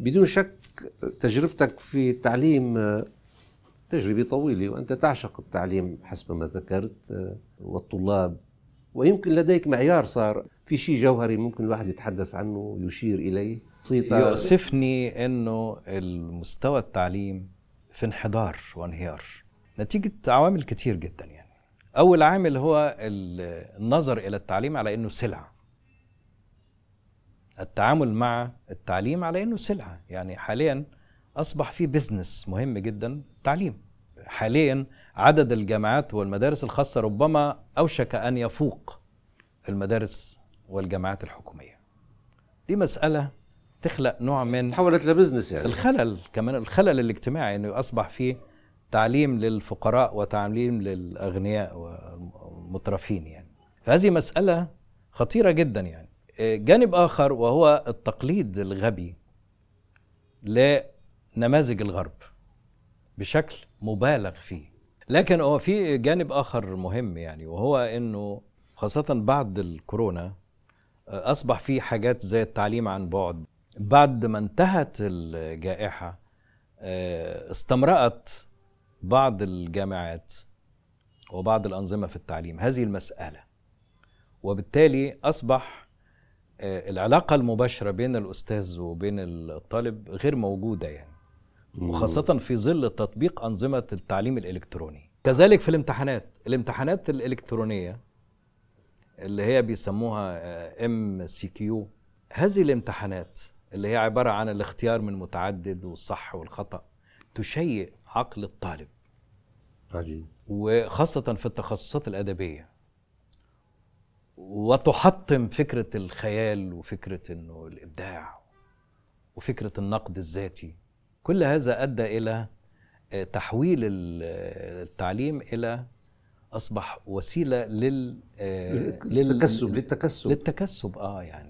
بدون شك تجربتك في التعليم تجربة طويلة وأنت تعشق التعليم حسب ما ذكرت آه، والطلاب ويمكن لديك معيار صار في شيء جوهري ممكن الواحد يتحدث عنه ويشير إليه يؤسفني أنه المستوى التعليم في انحدار وانهيار نتيجة عوامل كتير جدا يعني أول عامل هو النظر إلى التعليم على أنه سلعة التعامل مع التعليم على انه سلعه يعني حاليا اصبح في بزنس مهم جدا التعليم حاليا عدد الجامعات والمدارس الخاصه ربما اوشك ان يفوق المدارس والجامعات الحكوميه دي مساله تخلق نوع من تحولت لبزنس يعني الخلل كمان الخلل الاجتماعي انه اصبح في تعليم للفقراء وتعليم للاغنياء والمترفين يعني فهذه مساله خطيره جدا يعني جانب اخر وهو التقليد الغبي لنماذج الغرب بشكل مبالغ فيه لكن هو في جانب اخر مهم يعني وهو انه خاصه بعد الكورونا آه، اصبح في حاجات زي التعليم عن بعد بعد ما انتهت الجائحه آه، استمرأت بعض الجامعات وبعض الانظمه في التعليم هذه المساله وبالتالي اصبح آه، العلاقه المباشره بين الاستاذ وبين الطالب غير موجوده يعني وخاصه في ظل تطبيق انظمه التعليم الالكتروني كذلك في الامتحانات الامتحانات الالكترونيه اللي هي بيسموها ام سي كيو هذه الامتحانات اللي هي عباره عن الاختيار من متعدد والصح والخطا تشيء عقل الطالب عجيب وخاصه في التخصصات الادبيه وتحطم فكره الخيال وفكره انه الابداع وفكره النقد الذاتي كل هذا ادى الى آه، تحويل آه، التعليم الى اصبح وسيله لل آه، للتكسب للتكسب للتكسب اه يعني